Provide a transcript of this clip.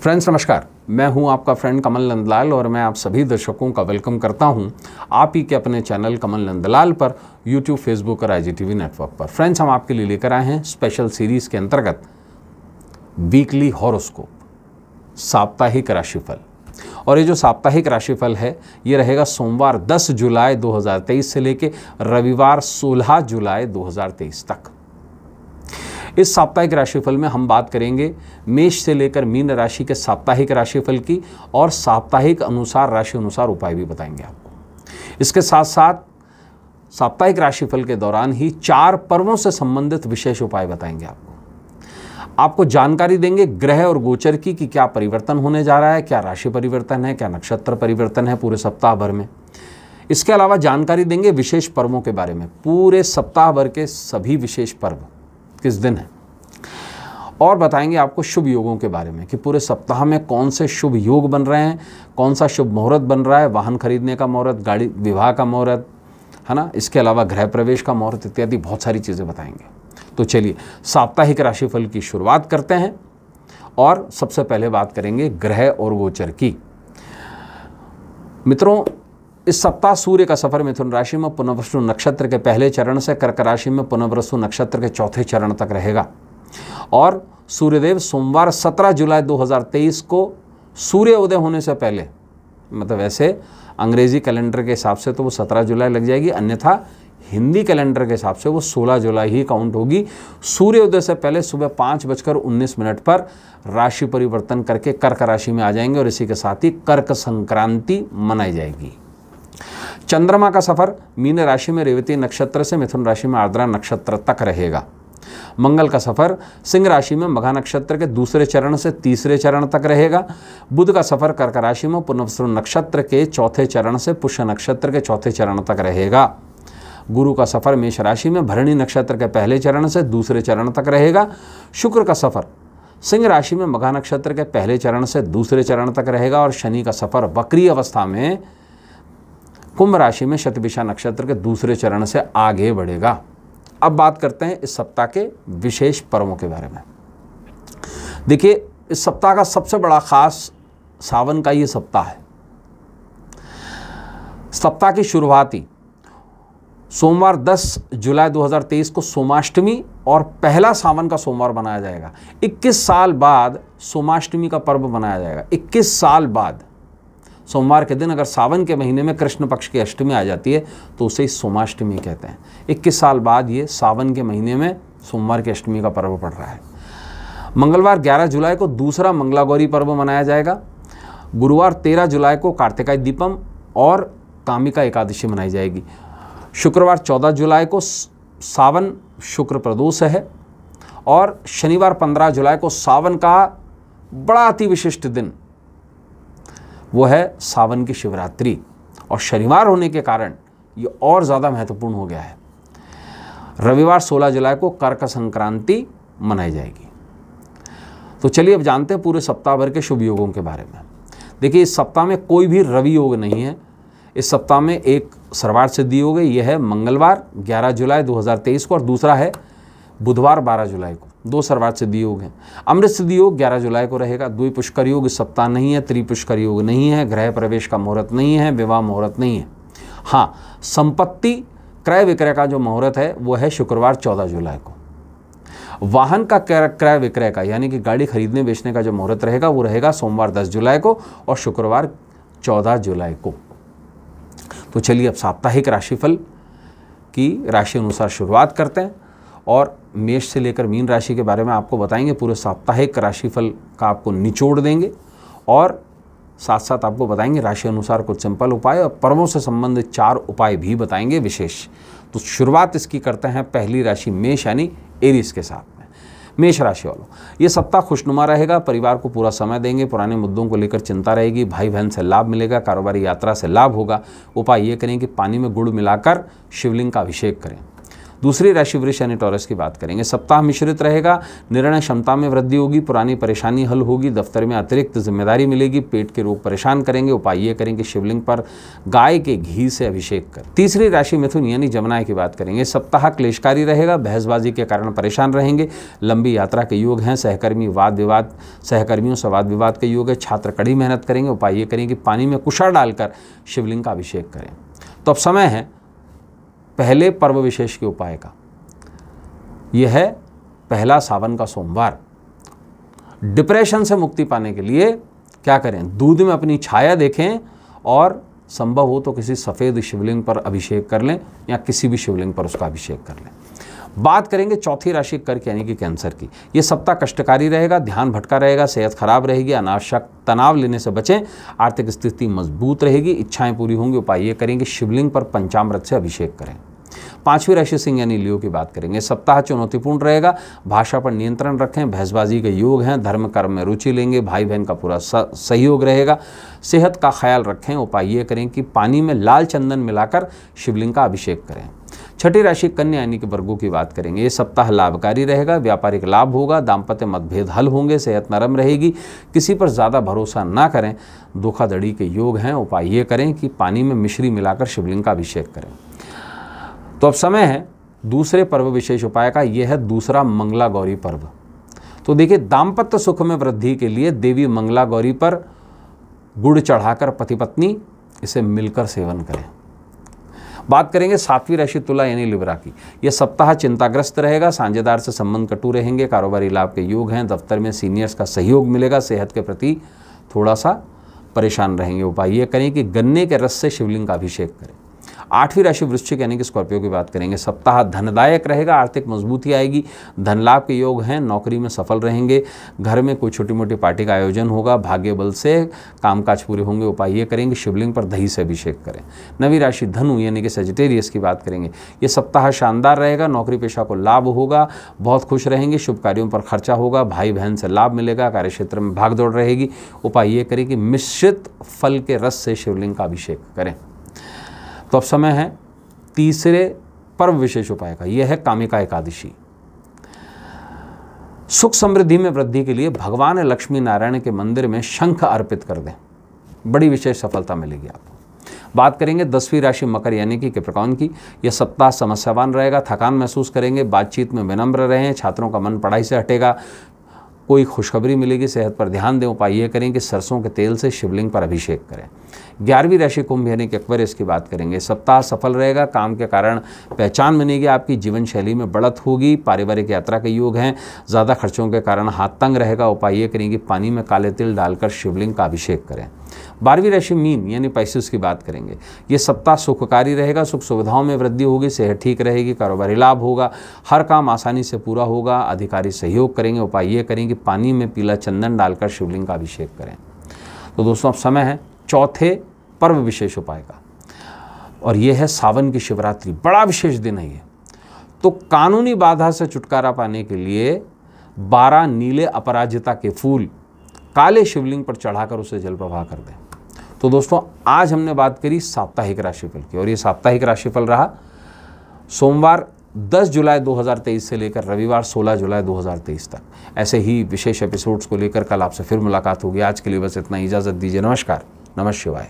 friends नमस्कार मैं हूं आपका फ्रेंड कमल नंदलाल और मैं आप सभी दर्शकों का वेलकम करता हूं आप ही के अपने चैनल कमल नंदलाल पर यूट्यूब फेसबुक और आईजीटीवी नेटवर्क पर फ्रेंड्स हम आपके लिए लेकर आए हैं स्पेशल सीरीज़ के अंतर्गत वीकली हॉरोस्कोप साप्ताहिक राशिफल और ये जो साप्ताहिक राशिफल है ये रहेगा सोमवार 10 जुलाई 2023 से लेकर रविवार 16 जुलाई 2023 तक इस साप्ताहिक राशिफल में हम बात करेंगे मेष से लेकर मीन राशि के साप्ताहिक राशिफल की और साप्ताहिक अनुसार राशि अनुसार उपाय भी बताएंगे आपको इसके साथ साथ साप्ताहिक राशिफल के दौरान ही चार पर्वों से संबंधित विशेष उपाय बताएंगे आपको आपको जानकारी देंगे ग्रह और गोचर की कि क्या परिवर्तन होने जा रहा है क्या राशि परिवर्तन है क्या नक्षत्र परिवर्तन है पूरे सप्ताह भर में इसके अलावा जानकारी देंगे विशेष पर्वों के बारे में पूरे सप्ताह भर के सभी विशेष पर्व किस दिन है और बताएंगे आपको शुभ योगों के बारे में कि पूरे सप्ताह में कौन से शुभ योग बन रहे हैं कौन सा शुभ मुहूर्त बन रहा है वाहन खरीदने का मुहूर्त गाड़ी विवाह का मुहूर्त है ना इसके अलावा गृह प्रवेश का मुहूर्त इत्यादि बहुत सारी चीज़ें बताएंगे तो चलिए साप्ताहिक राशिफल की शुरुआत करते हैं और सबसे पहले बात करेंगे ग्रह और गोचर की मित्रों इस सप्ताह सूर्य का सफर मिथुन राशि में पुनर्वसु नक्षत्र के पहले चरण से कर्क राशि में पुनर्वसु नक्षत्र के चौथे चरण तक रहेगा और सूर्यदेव सोमवार 17 जुलाई 2023 को सूर्य उदय होने से पहले मतलब ऐसे अंग्रेजी कैलेंडर के हिसाब से तो वो 17 जुलाई लग जाएगी अन्यथा हिंदी कैलेंडर के हिसाब से वो 16 जुलाई ही काउंट होगी सूर्योदय से पहले सुबह पाँच बजकर उन्नीस मिनट पर राशि परिवर्तन करके कर्क राशि में आ जाएंगे और इसी के साथ ही कर्क संक्रांति मनाई जाएगी चंद्रमा का सफ़र मीन राशि में रेवती नक्षत्र से मिथुन राशि में आर्द्रा नक्षत्र तक रहेगा मंगल का सफ़र सिंह राशि में मघा नक्षत्र के दूसरे चरण से तीसरे चरण तक रहेगा बुध का सफ़र कर्क राशि में पुनः नक्षत्र के चौथे चरण से पुष्य नक्षत्र के चौथे चरण तक रहेगा गुरु का सफ़र मेष राशि में भरणी नक्षत्र के पहले चरण से दूसरे चरण तक रहेगा शुक्र का सफ़र सिंह राशि में मघा नक्षत्र के पहले चरण से दूसरे चरण तक रहेगा और शनि का सफ़र वक्री अवस्था में कुंभ राशि में शतभिषा नक्षत्र के दूसरे चरण से आगे बढ़ेगा अब बात करते हैं इस सप्ताह के विशेष पर्वों के बारे में देखिए इस सप्ताह का सबसे बड़ा खास सावन का ये सप्ताह है सप्ताह की शुरुआती सोमवार 10 जुलाई 2023 को सोमाष्टमी और पहला सावन का सोमवार बनाया जाएगा 21 साल बाद सोमाष्टमी का पर्व मनाया जाएगा 21 साल बाद सोमवार के दिन अगर सावन के महीने में कृष्ण पक्ष की अष्टमी आ जाती है तो उसे सोमाष्टमी कहते हैं इक्कीस साल बाद ये सावन के महीने में सोमवार की अष्टमी का पर्व पड़ रहा है मंगलवार 11 जुलाई को दूसरा मंगलागौरी पर्व मनाया जाएगा गुरुवार 13 जुलाई को कार्तिकाय दीपम और कामिका एकादशी मनाई जाएगी शुक्रवार 14 जुलाई को सावन शुक्र प्रदोष है और शनिवार 15 जुलाई को सावन का बड़ा अति विशिष्ट दिन वो है सावन की शिवरात्रि और शनिवार होने के कारण ये और ज़्यादा महत्वपूर्ण हो गया है रविवार 16 जुलाई को कर्क संक्रांति मनाई जाएगी तो चलिए अब जानते हैं पूरे सप्ताह भर के शुभ योगों के बारे में देखिए इस सप्ताह में कोई भी रवि योग नहीं है इस सप्ताह में एक सर्वार्थ सिद्धि योग है यह है मंगलवार 11 जुलाई 2023 को और दूसरा है बुधवार 12 जुलाई को दो सर्वार्थ सिद्धि योग हैं अमृत सिद्धि योग ग्यारह जुलाई को रहेगा द्वि पुष्कर योग सप्ताह नहीं है त्रिपुष्कर योग नहीं है ग्रह प्रवेश का मुहूर्त नहीं है विवाह मुहूर्त नहीं है हाँ संपत्ति क्रय विक्रय का जो मुहूर्त है वो है शुक्रवार चौदह जुलाई को वाहन का क्रय विक्रय का यानी कि गाड़ी खरीदने बेचने का जो मुहूर्त रहेगा वो रहेगा सोमवार दस जुलाई को और शुक्रवार चौदह जुलाई को तो चलिए अब साप्ताहिक राशिफल की राशि अनुसार शुरुआत करते हैं और मेष से लेकर मीन राशि के बारे में आपको बताएंगे पूरे साप्ताहिक राशिफल का आपको निचोड़ देंगे और साथ साथ आपको बताएंगे राशि अनुसार कुछ सिंपल उपाय और पर्वों से संबंधित चार उपाय भी बताएंगे विशेष तो शुरुआत इसकी करते हैं पहली राशि मेष यानी एरिस के साथ में मेष राशि वालों ये सप्ताह खुशनुमा रहेगा परिवार को पूरा समय देंगे पुराने मुद्दों को लेकर चिंता रहेगी भाई बहन से लाभ मिलेगा कारोबारी यात्रा से लाभ होगा उपाय ये करें कि पानी में गुड़ मिलाकर शिवलिंग का अभिषेक करें दूसरी राशि वृष यानी टॉरस की बात करेंगे सप्ताह मिश्रित रहेगा निर्णय क्षमता में वृद्धि होगी पुरानी परेशानी हल होगी दफ्तर में अतिरिक्त जिम्मेदारी मिलेगी पेट के रोग परेशान करेंगे उपाय ये करेंगे शिवलिंग पर गाय के घी से अभिषेक कर तीसरी राशि मिथुन यानी जमुना की बात करेंगे सप्ताह क्लेशकारी रहेगा बहसबाजी के कारण परेशान रहेंगे लंबी यात्रा के योग हैं सहकर्मी वाद विवाद सहकर्मियों से वाद विवाद के योग है छात्र कड़ी मेहनत करेंगे उपाय ये करेंगे पानी में कुशा डालकर शिवलिंग का अभिषेक करें तो अब समय है पहले पर्व विशेष के उपाय का यह है पहला सावन का सोमवार डिप्रेशन से मुक्ति पाने के लिए क्या करें दूध में अपनी छाया देखें और संभव हो तो किसी सफ़ेद शिवलिंग पर अभिषेक कर लें या किसी भी शिवलिंग पर उसका अभिषेक कर लें बात करेंगे चौथी राशि कर्क यानी कि कैंसर की ये सप्ताह कष्टकारी रहेगा ध्यान भटका रहेगा सेहत खराब रहेगी अनावश्यक तनाव लेने से बचें आर्थिक स्थिति मजबूत रहेगी इच्छाएं पूरी होंगी उपाय ये करेंगे शिवलिंग पर पंचामृत से अभिषेक करें पांचवी राशि सिंह यानी लियो की बात करेंगे सप्ताह चुनौतीपूर्ण रहेगा भाषा पर नियंत्रण रखें बहसबाजी के योग हैं धर्म कर्म में रुचि लेंगे भाई बहन का पूरा सहयोग रहेगा सेहत का ख्याल रखें उपाय ये करें कि पानी में लाल चंदन मिलाकर शिवलिंग का अभिषेक करें छठी राशि कन्या यानी कि वर्गों की बात करेंगे ये सप्ताह लाभकारी रहेगा व्यापारिक लाभ होगा दाम्पत्य मतभेद हल होंगे सेहत नरम रहेगी किसी पर ज़्यादा भरोसा ना करें धोखाधड़ी के योग हैं उपाय ये करें कि पानी में मिश्री मिलाकर शिवलिंग का अभिषेक करें तो अब समय है दूसरे पर्व विशेष उपाय का यह है दूसरा मंगला गौरी पर्व तो देखिए दाम्पत्य सुख में वृद्धि के लिए देवी मंगला गौरी पर गुड़ चढ़ाकर पति पत्नी इसे मिलकर सेवन करें बात करेंगे सातवीं राशि तुला यानी लिब्रा की यह सप्ताह चिंताग्रस्त रहेगा साझेदार से संबंध कटु रहेंगे कारोबारी लाभ के योग हैं दफ्तर में सीनियर्स का सहयोग मिलेगा सेहत के प्रति थोड़ा सा परेशान रहेंगे उपाय ये करें कि गन्ने के रस से शिवलिंग का अभिषेक करें आठवीं राशि वृश्चिक यानी कि स्कॉर्पियो की बात करेंगे सप्ताह धनदायक रहेगा आर्थिक मजबूती आएगी धन लाभ के योग हैं नौकरी में सफल रहेंगे घर में कोई छोटी मोटी पार्टी का आयोजन होगा भाग्य बल से कामकाज पूरे होंगे उपाय ये करेंगे शिवलिंग पर दही से अभिषेक करें नवी राशि धनु यानी कि सेजिटेरियस की बात करेंगे ये सप्ताह शानदार रहेगा नौकरी पेशा को लाभ होगा बहुत खुश रहेंगे शुभ कार्यों पर खर्चा होगा भाई बहन से लाभ मिलेगा कार्यक्षेत्र में भागदौड़ रहेगी उपाय ये करें कि मिश्रित फल के रस से शिवलिंग का अभिषेक करें तो अब समय है तीसरे पर्व विशेष उपाय का यह है कामिका एकादशी सुख समृद्धि में वृद्धि के लिए भगवान लक्ष्मी नारायण के मंदिर में शंख अर्पित कर दें बड़ी विशेष सफलता मिलेगी आपको बात करेंगे दसवीं राशि मकर यानी कि कृपकौन की यह सप्ताह समस्यावान रहेगा थकान महसूस करेंगे बातचीत में विनम्र रहें छात्रों का मन पढ़ाई से हटेगा कोई खुशखबरी मिलेगी सेहत पर ध्यान दें उपाय ये करें कि सरसों के तेल से शिवलिंग पर अभिषेक करें ग्यारहवीं राशि कुंभ यानी कि अकबर इसकी बात करेंगे सप्ताह सफल रहेगा काम के कारण पहचान बनेगी आपकी जीवन शैली में बढ़त होगी पारिवारिक यात्रा के योग हैं ज़्यादा खर्चों के कारण हाथ तंग रहेगा उपाय ये करेंगे पानी में काले तिल डालकर शिवलिंग का अभिषेक करें बारहवीं राशि मीन यानी पैसेस की बात करेंगे ये सप्ताह सुखकारी रहेगा सुख सुविधाओं में वृद्धि होगी सेहत ठीक रहेगी कारोबारी लाभ होगा हर काम आसानी से पूरा होगा अधिकारी सहयोग करेंगे उपाय ये करेंगे पानी में पीला चंदन डालकर शिवलिंग का अभिषेक करें तो दोस्तों अब समय है चौथे पर्व विशेष उपाय का और यह है सावन की शिवरात्रि बड़ा विशेष दिन है ये तो कानूनी बाधा से छुटकारा पाने के लिए बारह नीले अपराजिता के फूल काले शिवलिंग पर चढ़ाकर उसे जल प्रवाह कर दें तो दोस्तों आज हमने बात करी साप्ताहिक राशिफल की और ये साप्ताहिक राशिफल रहा सोमवार 10 जुलाई 2023 से लेकर रविवार 16 जुलाई 2023 तक ऐसे ही विशेष एपिसोड्स को लेकर कल आपसे फिर मुलाकात होगी आज के लिए बस इतना इजाज़त दीजिए नमस्कार नमस्कार